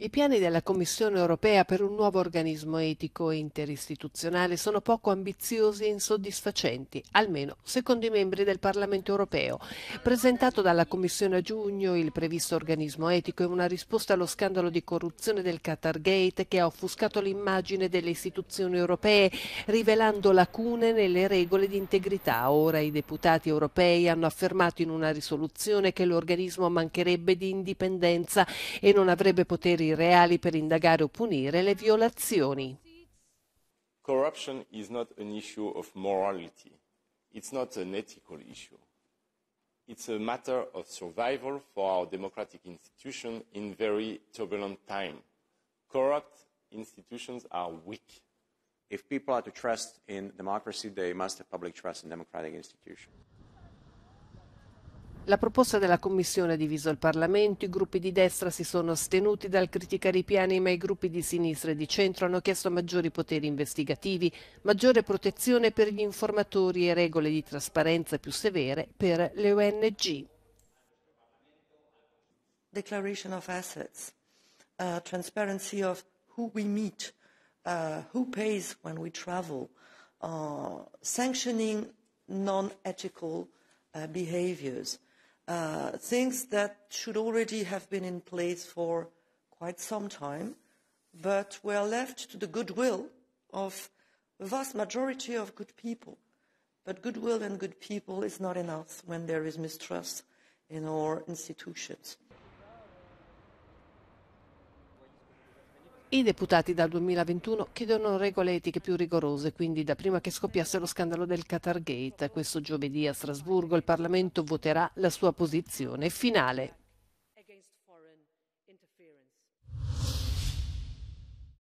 I piani della Commissione europea per un nuovo organismo etico e interistituzionale sono poco ambiziosi e insoddisfacenti, almeno secondo i membri del Parlamento europeo. Presentato dalla Commissione a giugno, il previsto organismo etico è una risposta allo scandalo di corruzione del Qatar Gate che ha offuscato l'immagine delle istituzioni europee, rivelando lacune nelle regole di integrità. Ora i deputati europei hanno affermato in una risoluzione che l'organismo mancherebbe di indipendenza e non avrebbe poteri poteri reali per indagare o punire le violazioni. Corruption is not an issue of morality. It's not an ethical issue. It's a matter of survival for our democratic institution in very turbulent time. Corrupt institutions are weak. If people are to trust in democracy, they must have public trust in democratic institutions. La proposta della Commissione ha diviso il Parlamento, i gruppi di destra si sono astenuti dal criticare i piani, ma i gruppi di sinistra e di centro hanno chiesto maggiori poteri investigativi, maggiore protezione per gli informatori e regole di trasparenza più severe per le ONG. Declaration of assets, uh, transparency of who we meet, uh, who pays when we travel, uh, sanctioning non-ethical uh, behaviors. Uh, things that should already have been in place for quite some time, but were left to the goodwill of a vast majority of good people. But goodwill and good people is not enough when there is mistrust in our institutions. I deputati dal 2021 chiedono regole etiche più rigorose, quindi da prima che scoppiasse lo scandalo del Qatar Gate. Questo giovedì a Strasburgo il Parlamento voterà la sua posizione finale.